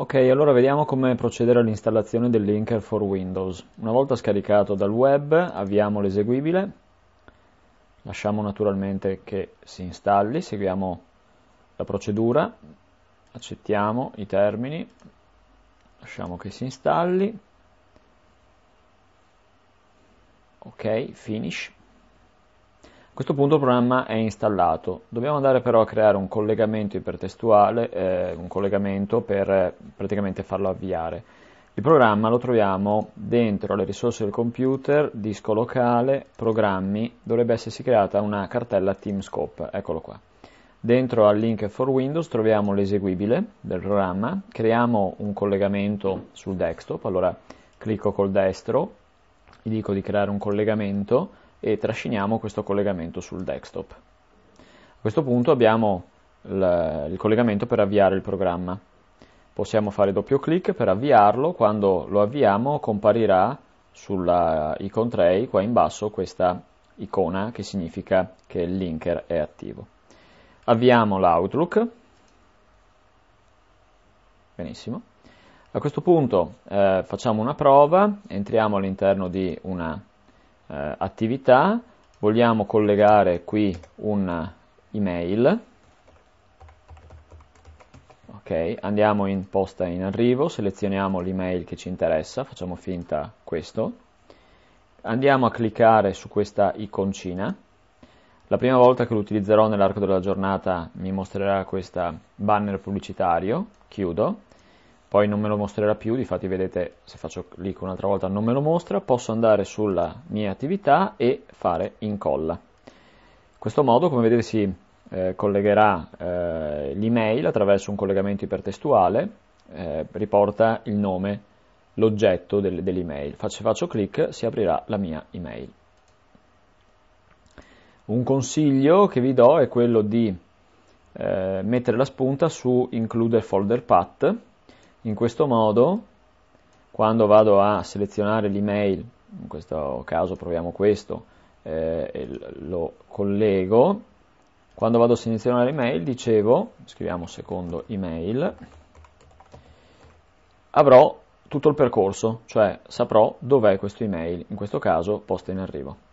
Ok, allora vediamo come procedere all'installazione del linker for Windows. Una volta scaricato dal web, avviamo l'eseguibile, lasciamo naturalmente che si installi, seguiamo la procedura, accettiamo i termini, lasciamo che si installi, ok, finish questo punto il programma è installato, dobbiamo andare però a creare un collegamento ipertestuale, eh, un collegamento per eh, praticamente farlo avviare. Il programma lo troviamo dentro le risorse del computer, disco locale, programmi, dovrebbe essersi creata una cartella Teamscope, eccolo qua. Dentro al link for Windows troviamo l'eseguibile del programma, creiamo un collegamento sul desktop, allora clicco col destro, gli dico di creare un collegamento, e trasciniamo questo collegamento sul desktop. A questo punto abbiamo il collegamento per avviare il programma. Possiamo fare doppio clic per avviarlo, quando lo avviamo comparirà sulla icon tray qua in basso questa icona che significa che il linker è attivo. Avviamo l'Outlook. Benissimo. A questo punto eh, facciamo una prova, entriamo all'interno di una eh, attività, vogliamo collegare qui un'email, ok, andiamo in posta in arrivo, selezioniamo l'email che ci interessa, facciamo finta questo, andiamo a cliccare su questa iconcina, la prima volta che lo utilizzerò nell'arco della giornata mi mostrerà questo banner pubblicitario, chiudo, poi non me lo mostrerà più, difatti vedete se faccio clic un'altra volta non me lo mostra, posso andare sulla mia attività e fare incolla. In questo modo, come vedete, si eh, collegherà eh, l'email attraverso un collegamento ipertestuale, eh, riporta il nome, l'oggetto del, dell'email. Se faccio clic si aprirà la mia email. Un consiglio che vi do è quello di eh, mettere la spunta su Include Folder Path, in questo modo, quando vado a selezionare l'email, in questo caso proviamo questo, eh, e lo collego, quando vado a selezionare l'email, dicevo, scriviamo secondo email, avrò tutto il percorso, cioè saprò dov'è questo email, in questo caso posta in arrivo.